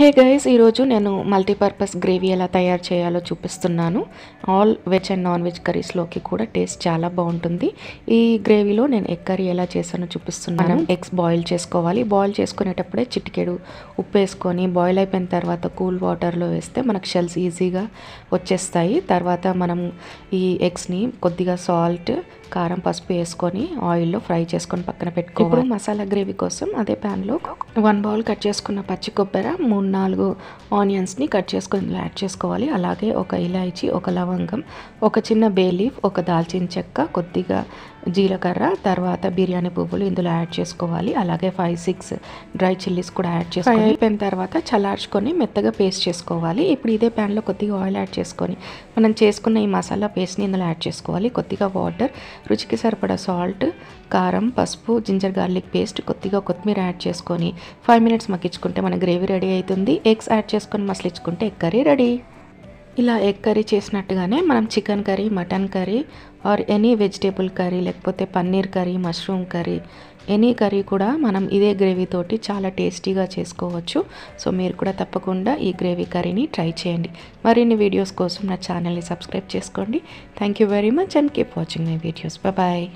hey guys ఈరోజు నేను multipurpose gravy ఎలా తయారు చేయాలో చూపిస్తున్నాను all veg and non veg కర్రీస్లోకి కూడా టేస్ట్ చాలా బాగుంటుంది ఈ గ్రేవీలో నేను ఎగ్ కర్రీ ఎలా చేశానో చూపిస్తున్నాను ఎగ్స్ బాయిల్ చేసుకోవాలి బాయిల్ చేసుకునేటప్పుడే చిటికెడు ఉప్పు వేసుకొని బాయిల్ అయిపోయిన తర్వాత కూల్ వాటర్లో వేస్తే మనకు షెల్స్ ఈజీగా వచ్చేస్తాయి తర్వాత మనం ఈ ఎగ్స్ని కొద్దిగా సాల్ట్ కారం పసుపు వేసుకొని ఆయిల్లో ఫ్రై చేసుకొని పక్కన పెట్టుకోవాలి మసాలా గ్రేవీ కోసం అదే ప్యాన్లో వన్ బౌల్ కట్ చేసుకున్న పచ్చి కొబ్బరి మూడు నాలుగు ఆనియన్స్ని కట్ చేసుకొని యాడ్ చేసుకోవాలి అలాగే ఒక ఇలాయచి ఒక లవంగం ఒక చిన్న బే లీఫ్ ఒక దాల్చిన చెక్క కొద్దిగా జీలకర్ర తర్వాత బిర్యానీ పువ్వులు ఇందులో యాడ్ చేసుకోవాలి అలాగే ఫైవ్ సిక్స్ డ్రై చిల్లీస్ కూడా యాడ్ చేసుకోవాలి అయిపోయిన తర్వాత చల్లార్చుకొని మెత్తగా పేస్ట్ చేసుకోవాలి ఇప్పుడు ఇదే ప్యాన్లో కొద్దిగా ఆయిల్ యాడ్ చేసుకొని మనం చేసుకున్న ఈ మసాలా పేస్ట్ని ఇందులో యాడ్ చేసుకోవాలి కొద్దిగా వాటర్ రుచికి సరిపడా సాల్ట్ కారం పసుపు జింజర్ గార్లిక్ పేస్ట్ కొద్దిగా కొత్తిమీర యాడ్ చేసుకొని ఫైవ్ మినిట్స్ మగ్గించుకుంటే మన గ్రేవీ రెడీ అవుతుంది ఎగ్స్ యాడ్ చేసుకొని మసలిచ్చుకుంటే ఎగ్ కర్రీ రెడీ ఇలా ఎగ్ కర్రీ చేసినట్టుగానే మనం chicken curry mutton curry or any vegetable curry లేకపోతే paneer curry mushroom curry any curry కూడా మనం ఇదే గ్రేవీ తోటి చాలా టేస్టీగా చేసుకోవచ్చు సో మీరు కూడా తప్పకుండా ఈ గ్రేవీ కర్రీని ట్రై చేయండి మరిన్ని వీడియోస్ కోసం నా ఛానల్ని సబ్స్క్రైబ్ చేసుకోండి thank you very much and keep watching my videos bye